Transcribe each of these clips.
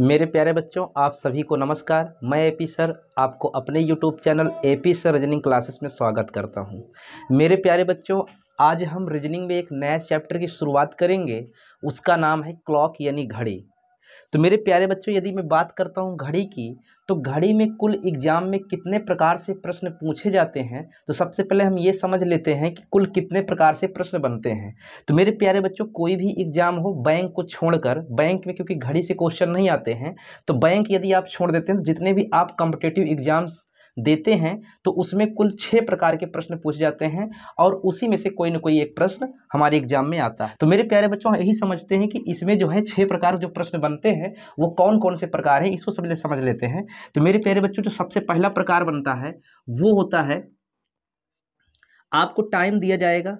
मेरे प्यारे बच्चों आप सभी को नमस्कार मैं ए पी सर आपको अपने YouTube channel A P sir reasoning classes में स्वागत करता हूं मेरे प्यारे बच्चों आज हम रीजनिंग में एक नया चैप्टर की शुरुआत करेंगे उसका नाम है क्लॉक यानी घड़ी तो मेरे प्यारे बच्चों यदि मैं बात करता हूँ घड़ी की तो घड़ी में कुल एग्जाम में कितने प्रकार से प्रश्न पूछे जाते हैं तो सबसे पहले हम ये समझ लेते हैं कि कुल कितने प्रकार से प्रश्न बनते हैं तो मेरे प्यारे बच्चों कोई भी एग्जाम हो बैंक को छोड़कर बैंक में क्योंकि घड़ी से क्वेश्चन नहीं आते हैं तो बैंक यदि आप छोड़ देते हैं तो जितने भी आप कॉम्पिटेटिव एग्जाम्स देते हैं तो उसमें कुल छः प्रकार के प्रश्न पूछे जाते हैं और उसी में से कोई ना कोई एक प्रश्न हमारे एग्जाम में आता है तो मेरे प्यारे बच्चों यही समझते हैं कि इसमें जो है छः प्रकार जो प्रश्न बनते हैं वो कौन कौन से प्रकार हैं इसको सब समझ लेते हैं तो मेरे प्यारे बच्चों जो सबसे पहला प्रकार बनता है वो होता है आपको टाइम दिया जाएगा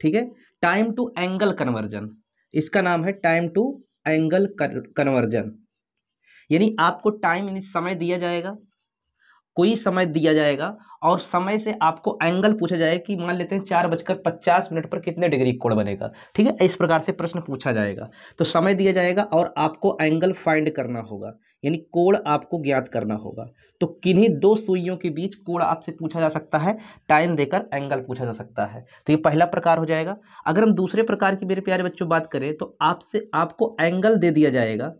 ठीक है टाइम टू एंगल कन्वर्जन इसका नाम है टाइम टू एंगल कन्वर्जन यानी आपको टाइम यानी समय दिया जाएगा कोई समय दिया जाएगा और समय से आपको एंगल पूछा जाएगा कि मान लेते हैं चार बजकर पचास मिनट पर कितने डिग्री कोण बनेगा ठीक है इस प्रकार से प्रश्न पूछा जाएगा तो समय दिया जाएगा और आपको एंगल फाइंड करना होगा यानी कोण आपको ज्ञात करना होगा तो किन्हीं दो सुइयों के बीच कोण आपसे पूछा जा सकता है टाइम देकर एंगल पूछा जा सकता है तो ये पहला प्रकार हो जाएगा अगर हम दूसरे प्रकार की मेरे प्यारे बच्चों बात करें तो आपसे आपको एंगल दे दिया जाएगा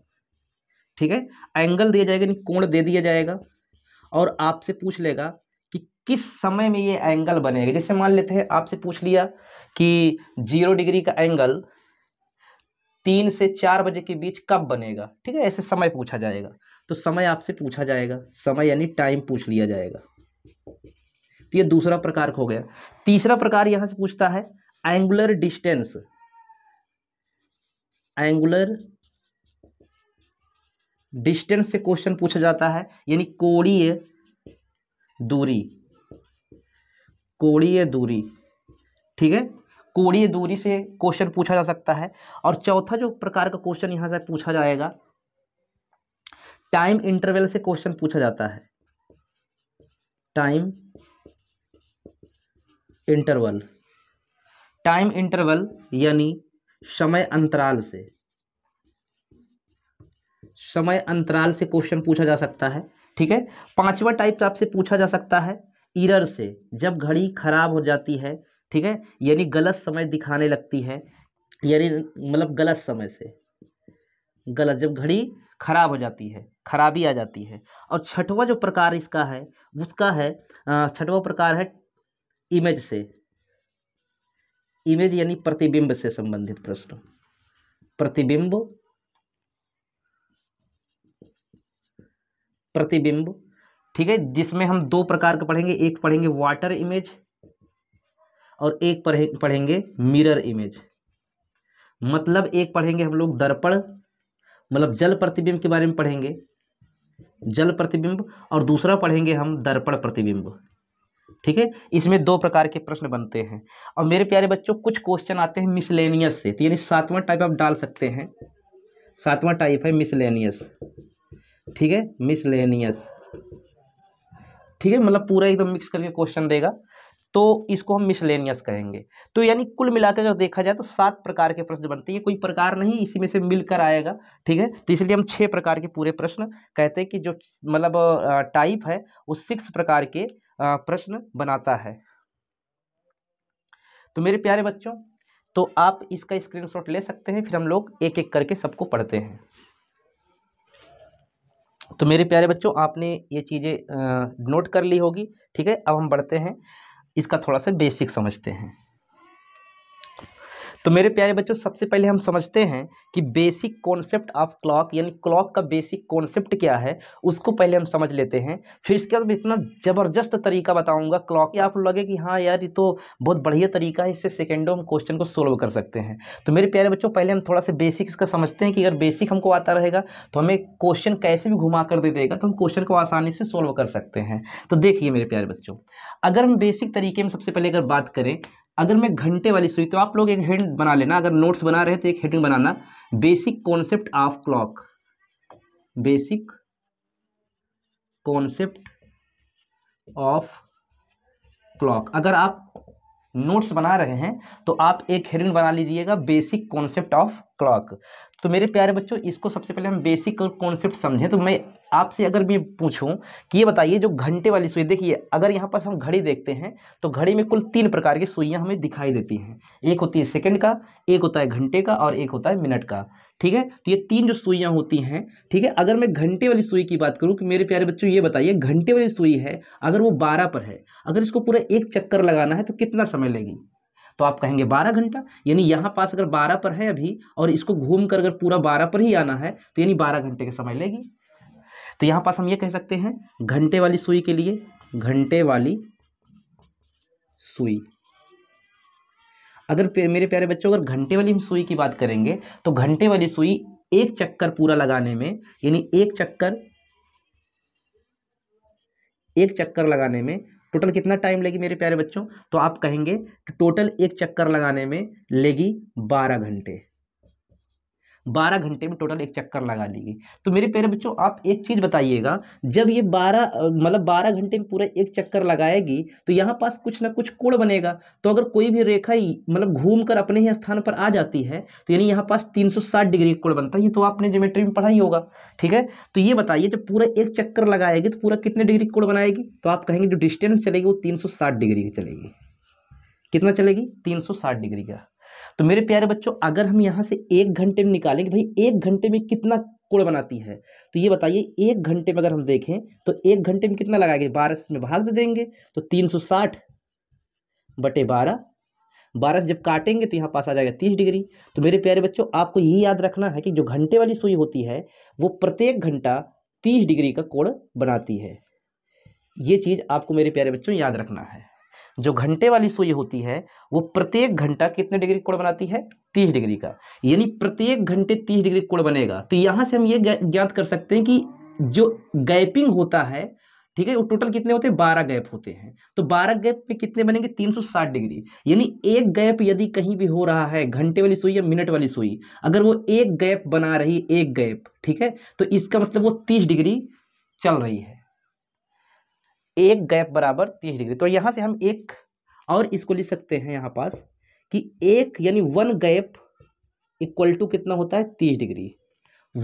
ठीक है एंगल दिया जाएगा यानी कोण दे दिया जाएगा और आपसे पूछ लेगा कि किस समय में ये एंगल बनेगा जैसे मान लेते हैं आपसे पूछ लिया कि जीरो डिग्री का एंगल तीन से चार बजे के बीच कब बनेगा ठीक है ऐसे समय पूछा जाएगा तो समय आपसे पूछा जाएगा समय यानी टाइम पूछ लिया जाएगा तो ये दूसरा प्रकार हो गया तीसरा प्रकार यहाँ से पूछता है एंगुलर डिस्टेंस एंगुलर डिस्टेंस से क्वेश्चन पूछा जाता है यानी कोड़ीय दूरी कोड़ीय दूरी ठीक है कोड़ीय दूरी से क्वेश्चन पूछा जा सकता है और चौथा जो प्रकार का क्वेश्चन यहां से पूछा जाएगा टाइम इंटरवल से क्वेश्चन पूछा जाता है टाइम इंटरवल टाइम इंटरवल यानी समय अंतराल से समय अंतराल से क्वेश्चन पूछा जा सकता है ठीक है पांचवा टाइप तो आपसे पूछा जा सकता है इरर से जब घड़ी खराब हो जाती है ठीक है यानी गलत समय दिखाने लगती है यानी मतलब गलत समय से गलत जब घड़ी खराब हो जाती है खराबी आ जाती है और छठवा जो प्रकार इसका है उसका है छठवा प्रकार है इमेज से इमेज यानी प्रतिबिंब से संबंधित प्रश्न प्रतिबिंब प्रतिबिंब ठीक है जिसमें हम दो प्रकार का पढ़ेंगे एक पढ़ेंगे वाटर इमेज और एक पढ़ेंगे मिरर इमेज मतलब एक पढ़ेंगे हम लोग दर्पण मतलब जल प्रतिबिंब के बारे में पढ़ेंगे जल प्रतिबिंब और दूसरा पढ़ेंगे हम दर्पण प्रतिबिंब ठीक है इसमें दो प्रकार के प्रश्न बनते हैं और मेरे प्यारे बच्चों कुछ क्वेश्चन आते हैं मिसलेनियस से तो यानी सातवां टाइप आप डाल सकते हैं सातवां टाइप है मिसलेनियस ठीक है मिसलेनियस ठीक है मतलब पूरा एकदम मिक्स करके क्वेश्चन देगा तो इसको हम मिसलेनियस कहेंगे तो यानी कुल मिलाकर अगर देखा जाए तो सात प्रकार के प्रश्न बनते हैं कोई प्रकार नहीं इसी में से मिलकर आएगा ठीक है तो इसलिए हम छः प्रकार के पूरे प्रश्न कहते हैं कि जो मतलब टाइप है वो सिक्स प्रकार के प्रश्न बनाता है तो मेरे प्यारे बच्चों तो आप इसका स्क्रीनशॉट ले सकते हैं फिर हम लोग एक एक करके सबको पढ़ते हैं तो मेरे प्यारे बच्चों आपने ये चीज़ें नोट कर ली होगी ठीक है अब हम बढ़ते हैं इसका थोड़ा सा बेसिक समझते हैं तो मेरे प्यारे बच्चों सबसे पहले हम समझते हैं कि बेसिक कॉन्सेप्ट ऑफ क्लॉक यानी क्लॉक का बेसिक कॉन्सेप्ट क्या है उसको पहले हम समझ लेते हैं फिर इसके बाद इतना ज़बरदस्त तरीका बताऊंगा क्लॉक आप लगे कि हाँ यार ये तो बहुत बढ़िया तरीका है इससे सेकेंडों हम क्वेश्चन को सोल्व कर सकते हैं तो मेरे प्यारे बच्चों पहले हम थोड़ा सा बेसिक्स का समझते हैं कि अगर बेसिक हमको आता रहेगा तो हमें क्वेश्चन कैसे भी घुमा कर दे देगा तो हम क्वेश्चन को आसानी से सोल्व कर सकते हैं तो देखिए मेरे प्यारे बच्चों अगर हम बेसिक तरीके में सबसे पहले अगर बात करें अगर मैं घंटे वाली सुई तो आप लोग एक हेड बना लेना अगर नोट्स बना रहे तो एक हेडिंग बनाना basic concept of clock basic concept of clock अगर आप नोट्स बना रहे हैं तो आप एक हेडिंग बना लीजिएगा बेसिक कॉन्सेप्ट ऑफ क्लॉक तो मेरे प्यारे बच्चों इसको सबसे पहले हम बेसिक कॉन्सेप्ट समझें तो मैं आपसे अगर भी पूछूं कि ये बताइए जो घंटे वाली सुई देखिए अगर यहाँ पर हम घड़ी देखते हैं तो घड़ी में कुल तीन प्रकार की सुइयाँ हमें दिखाई देती हैं एक होती है सेकंड का एक होता है घंटे का और एक होता है मिनट का ठीक है तो ये तीन जो सुइयाँ होती हैं ठीक है अगर मैं घंटे वाली सुई की बात करूँ कि मेरे प्यारे बच्चों ये बताइए घंटे वाली सुई है अगर वो बारह पर है अगर इसको पूरा एक चक्कर लगाना है तो कितना समय लेगी तो आप कहेंगे बारह घंटा यानी यहाँ पास अगर बारह पर है अभी और इसको घूम कर अगर पूरा बारह पर ही आना है तो यानी बारह घंटे का समय लेगी तो यहाँ पास हम ये कह सकते हैं घंटे वाली सुई के लिए घंटे वाली सुई अगर मेरे प्यारे बच्चों अगर घंटे वाली हम सुई की बात करेंगे तो घंटे वाली सुई एक चक्कर पूरा लगाने में यानी एक चक्कर एक चक्कर लगाने में टोटल कितना टाइम लेगी मेरे प्यारे बच्चों तो आप कहेंगे कि टोटल एक चक्कर लगाने में लेगी बारह घंटे बारह घंटे में टोटल एक चक्कर लगा लेगी तो मेरे प्यारे बच्चों आप एक चीज़ बताइएगा जब ये बारह मतलब बारह घंटे में पूरा एक चक्कर लगाएगी तो यहाँ पास कुछ ना कुछ कोड़ बनेगा तो अगर कोई भी रेखा मतलब घूम कर अपने ही स्थान पर आ जाती है तो यानी यहाँ पास तीन डिग्री कोड़ बनता है ये तो आपने जोमेट्री में पढ़ा ही होगा ठीक है तो ये बताइए जब पूरा एक चक्कर लगाएगी तो पूरा कितने डिग्री कोड बनाएगी तो आप कहेंगे जो डिस्टेंस चलेगी वो तीन डिग्री की चलेगी कितना चलेगी 360 डिग्री का तो मेरे प्यारे बच्चों अगर हम यहाँ से एक घंटे में निकालेंगे भाई एक घंटे में कितना कोण बनाती है तो ये बताइए एक घंटे में अगर हम देखें तो एक घंटे में कितना लगाएंगे बारह में भाग दे देंगे तो तीन सौ साठ बटे बारह बारह जब काटेंगे तो यहाँ पास आ जाएगा तीस डिग्री तो मेरे प्यारे बच्चों आपको ये याद रखना है कि जो घंटे वाली सुई होती है वो प्रत्येक घंटा तीस डिग्री का कोड़ बनाती है ये चीज़ आपको मेरे प्यारे बच्चों याद रखना है जो घंटे वाली सुई होती है वो प्रत्येक घंटा कितने डिग्री कोण बनाती है तीस डिग्री का यानी प्रत्येक घंटे तीस डिग्री कोण बनेगा तो यहाँ से हम ये ज्ञात कर सकते हैं कि जो गैपिंग होता है ठीक है वो टोटल कितने होते हैं बारह गैप होते हैं तो बारह गैप में कितने बनेंगे तीन सौ साठ डिग्री यानी एक गैप यदि कहीं भी हो रहा है घंटे वाली सुई या मिनट वाली सुई अगर वो एक गैप बना रही एक गैप ठीक है तो इसका मतलब वो तीस डिग्री चल रही है एक गैप बराबर तीस डिग्री तो यहाँ से हम एक और इसको लिख सकते हैं यहाँ पास कि एक यानी वन गैप इक्वल टू कितना होता है तीस degree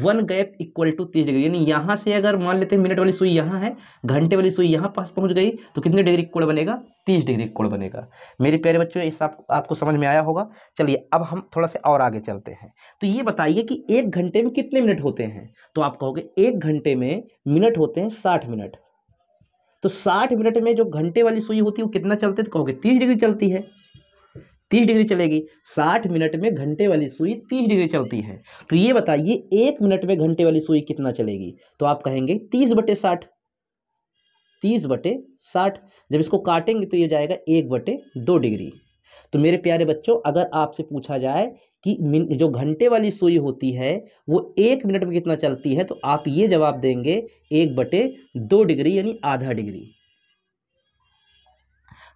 one gap equal to तीस डिग्री यानी यहाँ से अगर मान लेते हैं मिनट वाली सुई यहाँ है घंटे वाली सुई यहाँ पास पहुँच गई तो कितने डिग्री कोड़ बनेगा तीस डिग्री कोड़ बनेगा मेरे प्यारे बच्चों इस आप, आपको समझ में आया होगा चलिए अब हम थोड़ा सा और आगे चलते हैं तो ये बताइए कि एक घंटे में कितने मिनट होते हैं तो आप कहोगे एक घंटे में मिनट होते हैं साठ मिनट तो साठ मिनट में जो घंटे वाली सुई होती है वो कितना चलते तो कहोगे तीस डिग्री चलती है तीस डिग्री चलेगी साठ मिनट में घंटे वाली सुई तीस डिग्री चलती है तो ये बताइए एक मिनट में घंटे वाली सुई कितना चलेगी तो आप कहेंगे तीस बटे साठ तीस बटे साठ जब इसको काटेंगे तो ये जाएगा एक बटे दो डिग्री तो मेरे प्यारे बच्चों अगर आपसे पूछा जाए कि जो घंटे वाली सुई होती है वो एक मिनट में कितना चलती है तो आप ये जवाब देंगे एक बटे दो डिग्री यानी आधा डिग्री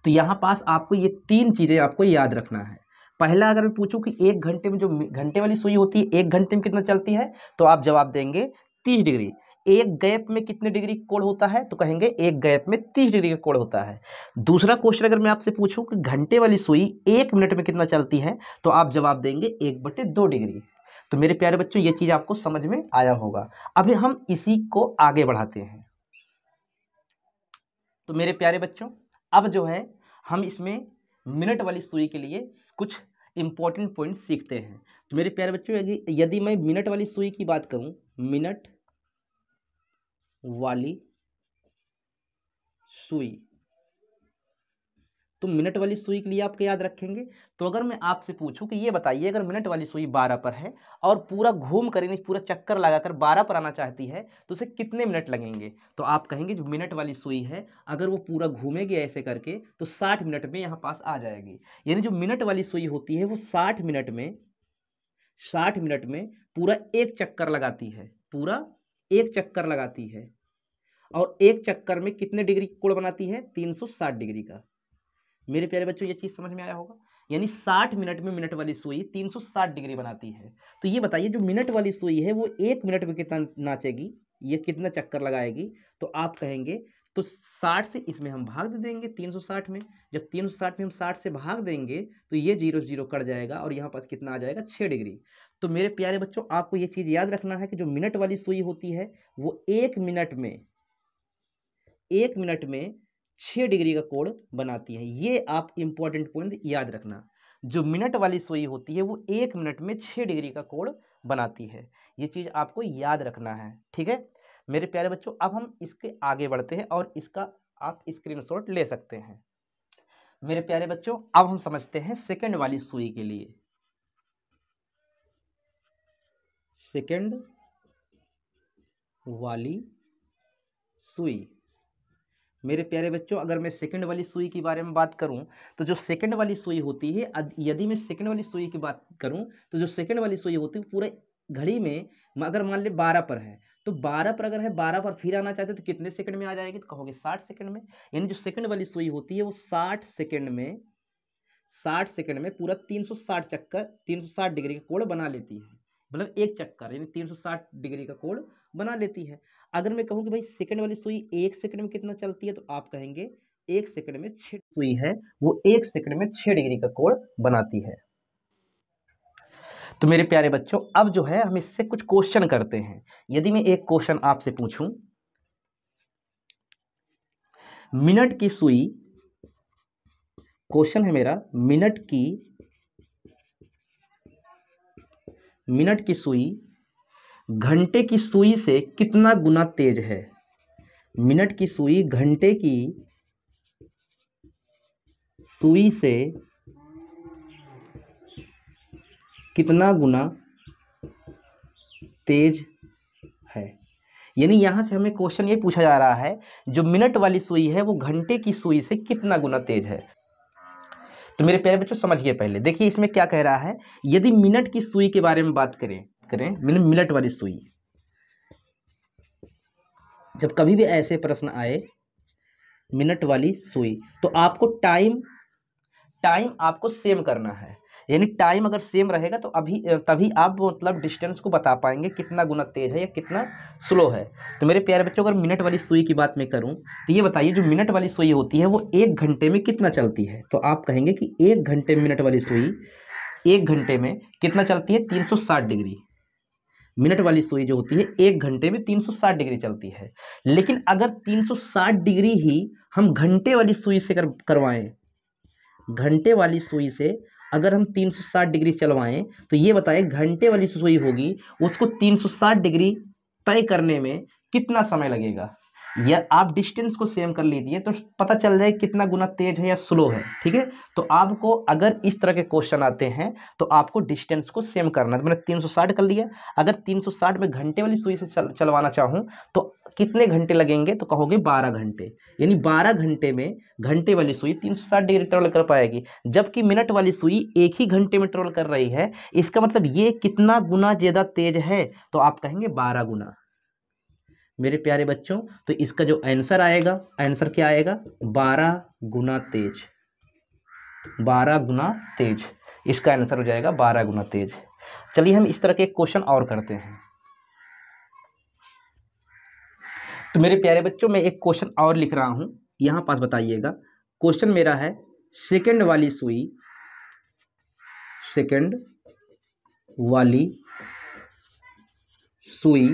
तो यहाँ पास आपको ये तीन चीज़ें आपको याद रखना है पहला अगर मैं पूछूं कि एक घंटे में जो घंटे वाली सुई होती है एक घंटे में कितना चलती है तो आप जवाब देंगे तीस डिग्री एक गैप में कितने डिग्री कोण होता है तो कहेंगे एक गैप में तीस डिग्री का कोण होता है दूसरा क्वेश्चन अगर मैं आपसे पूछूं कि घंटे वाली सुई एक मिनट में कितना चलती है तो आप जवाब देंगे एक बटे दो डिग्री तो मेरे प्यारे बच्चों ये चीज़ आपको समझ में आया होगा अभी हम इसी को आगे बढ़ाते हैं तो मेरे प्यारे बच्चों अब जो है हम इसमें मिनट वाली सुई के लिए कुछ इम्पॉर्टेंट पॉइंट सीखते हैं तो मेरे प्यारे बच्चों यदि मैं मिनट वाली सुई की बात करूं मिनट वाली सुई तो मिनट वाली सुई के लिए आपको याद रखेंगे तो अगर मैं आपसे पूछूं कि ये बताइए अगर मिनट वाली सुई बारह पर है और पूरा घूम कर यानी पूरा चक्कर लगाकर बारह पर आना चाहती है तो उसे कितने मिनट लगेंगे तो आप कहेंगे जो मिनट वाली सुई है अगर वो पूरा घूमेगी ऐसे करके तो साठ मिनट में यहाँ पास आ जाएगी यानी जो मिनट वाली सुई होती है वो साठ मिनट में साठ मिनट में पूरा एक चक्कर लगाती है पूरा एक चक्कर लगाती है और एक चक्कर में कितने डिग्री कोण बनाती है 360 डिग्री का मेरे प्यारे बच्चों ये चीज़ समझ में आया होगा यानी 60 मिनट में मिनट वाली सुई 360 डिग्री बनाती है तो ये बताइए जो मिनट वाली सुई है वो एक मिनट में कितना नाचेगी ये कितना चक्कर लगाएगी तो आप कहेंगे तो 60 से इसमें हम भाग दे देंगे 360 में जब 360 में हम 60 से भाग देंगे तो ये जीरो जीरो कट जाएगा और यहाँ पास कितना आ जाएगा छः डिग्री तो मेरे प्यारे बच्चों आपको ये चीज़ याद रखना है कि जो मिनट वाली सुई होती है वो एक मिनट में एक मिनट में छः डिग्री का कोण बनाती है ये आप इम्पॉर्टेंट पॉइंट याद रखना जो मिनट वाली सुई होती है वो एक मिनट में छः डिग्री का कोण बनाती है ये चीज़ आपको याद रखना है ठीक है मेरे प्यारे बच्चों अब हम इसके आगे बढ़ते हैं और इसका आप स्क्रीनशॉट ले सकते हैं मेरे प्यारे बच्चों अब हम समझते हैं सेकंड वाली सुई के लिए सेकेंड वाली सुई मेरे प्यारे बच्चों अगर मैं सेकंड वाली सुई के बारे में बात करूं तो जो सेकंड वाली सुई होती है यदि मैं सेकंड वाली सुई की बात करूं तो जो सेकंड वाली सुई होती है पूरे घड़ी में अगर मान ले बारह पर है तो बारह पर अगर है बारह पर फिर आना चाहते तो कितने सेकंड में आ जाएगी तो कहोगे साठ सेकंड में यानी जो सेकंड वाली सुई होती है वो साठ सेकंड में साठ सेकंड में पूरा तीन सौ साठ चक्कर तीन सौ साठ डिग्री का कोड बना लेती है मतलब एक चक्कर यानी 360 डिग्री का कोण बना लेती है अगर मैं कहूँ कि भाई सेकंड वाली सुई एक सेकंड में कितना चलती है तो आप कहेंगे एक सेकंड में छः सुई है वो एक सेकंड में छः डिग्री का कोण बनाती है तो मेरे प्यारे बच्चों अब जो है हम इससे कुछ क्वेश्चन करते हैं यदि मैं एक क्वेश्चन आपसे पूछूं मिनट की सुई क्वेश्चन है मेरा मिनट की मिनट की सुई घंटे की सुई से कितना गुना तेज है मिनट की सुई घंटे की सुई से कितना गुना तेज है यानी यहाँ से हमें क्वेश्चन ये पूछा जा रहा है जो मिनट वाली सुई है वो घंटे की सुई से कितना गुना तेज है तो मेरे प्यारे बच्चों समझिए पहले देखिए इसमें क्या कह रहा है यदि मिनट की सुई के बारे में बात करें करें मिनट मिनट वाली सुई जब कभी भी ऐसे प्रश्न आए मिनट वाली सुई तो आपको टाइम टाइम आपको सेम करना है यानी टाइम अगर सेम रहेगा तो अभी तभी आप मतलब डिस्टेंस को बता पाएंगे कितना गुना तेज़ है या कितना स्लो है तो मेरे प्यारे बच्चों अगर मिनट वाली सुई की बात मैं करूँ तो ये बताइए जो मिनट वाली सुई होती है वो एक घंटे में कितना चलती है तो आप कहेंगे कि एक घंटे मिनट वाली सुई एक घंटे में कितना चलती है तीन डिग्री मिनट वाली सुई जो होती है एक घंटे में 360 डिग्री चलती है लेकिन अगर 360 डिग्री ही हम घंटे वाली सुई से कर करवाएं घंटे वाली सुई से अगर हम 360 डिग्री चलवाएं तो ये बताएं घंटे वाली सुई होगी उसको 360 डिग्री तय करने में कितना समय लगेगा या आप डिस्टेंस को सेम कर लीजिए तो पता चल जाए कितना गुना तेज है या स्लो है ठीक है तो आपको अगर इस तरह के क्वेश्चन आते हैं तो आपको डिस्टेंस को सेम करना है तो मैंने 360 कर लिया अगर 360 में घंटे वाली सुई से चल, चलवाना चाहूँ तो कितने घंटे लगेंगे तो कहोगे बारह घंटे यानी बारह घंटे में घंटे वाली सुई तीन सौ साठ डिग्री ट्रेवल कर पाएगी जबकि मिनट वाली सुई एक ही घंटे में ट्रेवल कर रही है इसका मतलब ये कितना गुना ज़्यादा तेज है तो आप कहेंगे बारह गुना मेरे प्यारे बच्चों तो इसका जो आंसर आएगा आंसर क्या आएगा बारह गुना तेज बारह गुना तेज इसका आंसर हो जाएगा बारह गुना तेज चलिए हम इस तरह के क्वेश्चन और करते हैं तो मेरे प्यारे बच्चों मैं एक क्वेश्चन और लिख रहा हूं यहाँ पास बताइएगा क्वेश्चन मेरा है सेकंड वाली सुई सेकंड वाली सुई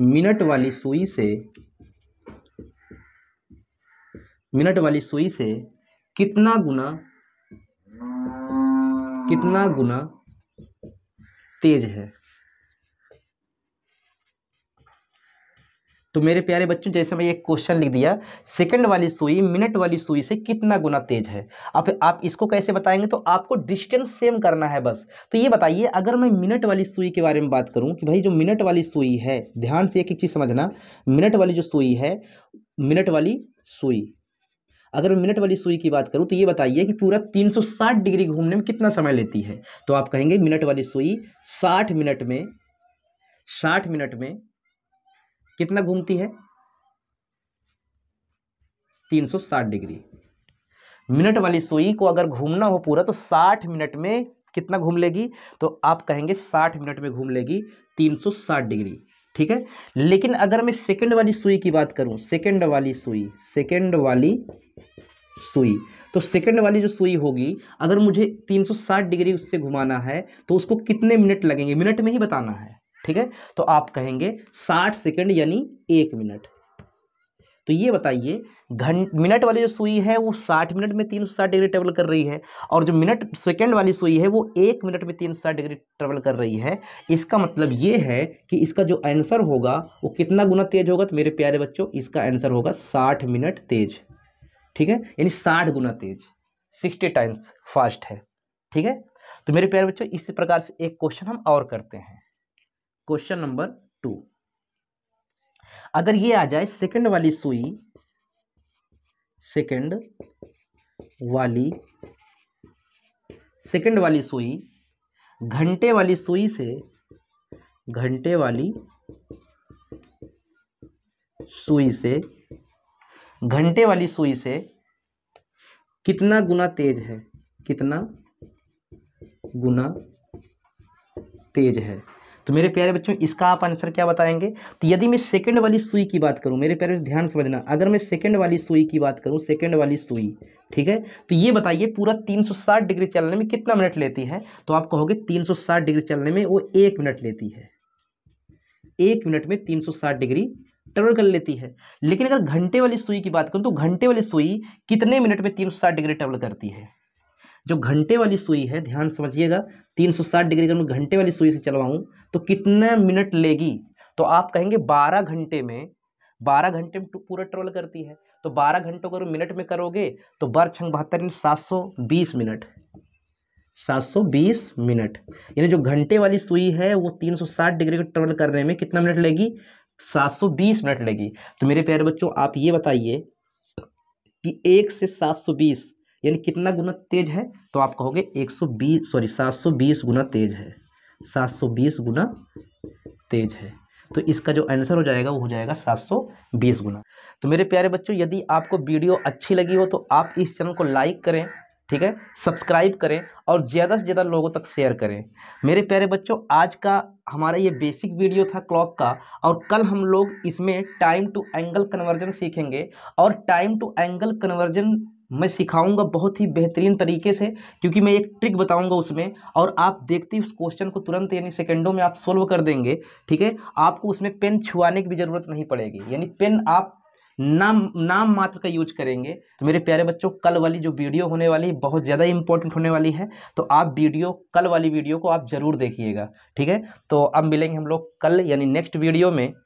मिनट वाली सुई से मिनट वाली सुई से कितना गुना कितना गुना तेज है तो मेरे प्यारे बच्चों जैसे मैं एक क्वेश्चन लिख दिया सेकंड वाली सुई मिनट वाली सुई से कितना गुना तेज है अब आप इसको कैसे बताएंगे तो आपको डिस्टेंस सेम करना है बस तो ये बताइए अगर मैं मिनट वाली सुई के बारे में बात करूँ कि भाई जो मिनट वाली सुई है ध्यान से एक एक चीज़ समझना मिनट वाली जो सुई है मिनट वाली सुई अगर मैं मिनट वाली सुई की बात करूँ तो ये बताइए कि पूरा 360 डिग्री घूमने में कितना समय लेती है तो आप कहेंगे मिनट वाली सुई 60 मिनट में 60 मिनट में कितना घूमती है 360 डिग्री मिनट वाली सुई को अगर घूमना हो पूरा तो 60 मिनट में कितना घूम लेगी तो आप कहेंगे 60 मिनट में घूम लेगी 360 डिग्री ठीक है लेकिन अगर मैं सेकंड वाली सुई की बात करूं सेकंड वाली सुई सेकंड वाली सुई तो सेकंड वाली जो सुई होगी अगर मुझे 360 डिग्री उससे घुमाना है तो उसको कितने मिनट लगेंगे मिनट में ही बताना है ठीक है तो आप कहेंगे साठ सेकेंड यानी एक मिनट तो ये बताइए घंट मिनट वाली जो सुई है वो साठ मिनट में तीन साठ डिग्री ट्रेवल कर रही है और जो मिनट सेकेंड वाली सुई है वो एक मिनट में तीन साठ डिग्री ट्रेवल कर रही है इसका मतलब ये है कि इसका जो आंसर होगा वो कितना गुना तेज होगा तो मेरे प्यारे बच्चों इसका आंसर होगा साठ मिनट तेज ठीक है यानी साठ गुना तेज सिक्सटी टाइम्स फास्ट है ठीक है तो मेरे प्यारे बच्चों इस प्रकार से एक क्वेश्चन हम और करते हैं क्वेश्चन नंबर टू अगर ये आ जाए सेकंड वाली सुई सेकंड वाली सेकंड वाली सुई घंटे वाली सुई से घंटे वाली सुई से घंटे वाली सुई से कितना गुना तेज है कितना गुना तेज है तो मेरे प्यारे बच्चों इसका आप आंसर क्या बताएंगे तो यदि मैं सेकेंड वाली सुई की बात करूँ मेरे प्यारे ध्यान समझना अगर मैं सेकेंड वाली सुई की बात करूँ सेकेंड वाली सुई ठीक है तो ये बताइए पूरा 360 डिग्री चलने में कितना मिनट लेती है तो आप कहोगे 360 डिग्री चलने में वो एक मिनट लेती है एक मिनट में तीन डिग्री टर्न कर लेती है लेकिन अगर घंटे वाली सुई की बात करूँ तो घंटे वाली सुई कितने मिनट में तीन डिग्री टर्न करती है जो घंटे वाली सुई है ध्यान समझिएगा 360 डिग्री अगर मैं घंटे वाली सुई से चलवाऊँ तो कितना मिनट लेगी तो आप कहेंगे 12 घंटे में 12 घंटे में पूरा ट्रोल करती है तो 12 घंटों अगर मिनट में करोगे तो बार छंग बहत्तर सात सौ बीस मिनट 720 मिनट यानी जो घंटे वाली सुई है वो 360 डिग्री को ट्रेवल करने में कितना मिनट लेगी 720 मिनट लेगी तो मेरे प्यारे बच्चों आप ये बताइए कि एक से 720 यानी कितना गुना तेज है तो आप कहोगे 120 सॉरी 720 गुना तेज है 720 गुना तेज है तो इसका जो आंसर हो जाएगा वो हो जाएगा 720 गुना तो मेरे प्यारे बच्चों यदि आपको वीडियो अच्छी लगी हो तो आप इस चैनल को लाइक करें ठीक है सब्सक्राइब करें और ज़्यादा से ज़्यादा लोगों तक शेयर करें मेरे प्यारे बच्चों आज का हमारा ये बेसिक वीडियो था क्लॉक का और कल हम लोग इसमें टाइम टू एंगल कन्वर्जन सीखेंगे और टाइम टू एंगल कन्वर्जन मैं सिखाऊंगा बहुत ही बेहतरीन तरीके से क्योंकि मैं एक ट्रिक बताऊंगा उसमें और आप देखते ही उस क्वेश्चन को तुरंत यानी सेकंडों में आप सोल्व कर देंगे ठीक है आपको उसमें पेन छुआने की भी ज़रूरत नहीं पड़ेगी यानी पेन आप नाम नाम मात्र का यूज करेंगे तो मेरे प्यारे बच्चों कल वाली जो वीडियो होने वाली है बहुत ज़्यादा इंपॉर्टेंट होने वाली है तो आप वीडियो कल वाली वीडियो को आप ज़रूर देखिएगा ठीक है तो अब मिलेंगे हम लोग कल यानी नेक्स्ट वीडियो में